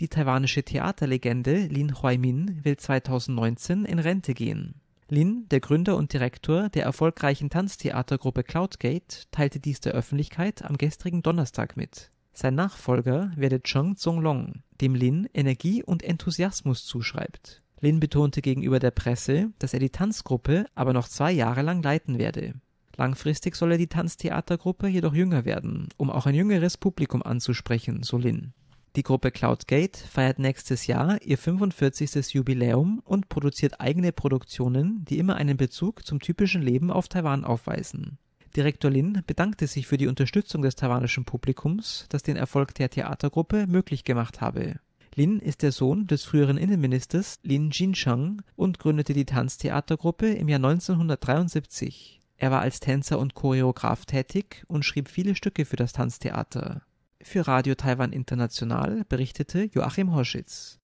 Die taiwanische Theaterlegende Lin Huai-min will 2019 in Rente gehen. Lin, der Gründer und Direktor der erfolgreichen Tanztheatergruppe Cloudgate, teilte dies der Öffentlichkeit am gestrigen Donnerstag mit. Sein Nachfolger werde Cheng Zonglong, dem Lin Energie und Enthusiasmus zuschreibt. Lin betonte gegenüber der Presse, dass er die Tanzgruppe aber noch zwei Jahre lang leiten werde. Langfristig solle die Tanztheatergruppe jedoch jünger werden, um auch ein jüngeres Publikum anzusprechen, so Lin. Die Gruppe Cloudgate feiert nächstes Jahr ihr 45. Jubiläum und produziert eigene Produktionen, die immer einen Bezug zum typischen Leben auf Taiwan aufweisen. Direktor Lin bedankte sich für die Unterstützung des taiwanischen Publikums, das den Erfolg der Theatergruppe möglich gemacht habe. Lin ist der Sohn des früheren Innenministers Lin Jinshang und gründete die Tanztheatergruppe im Jahr 1973. Er war als Tänzer und Choreograf tätig und schrieb viele Stücke für das Tanztheater. Für Radio Taiwan International berichtete Joachim Hoschitz.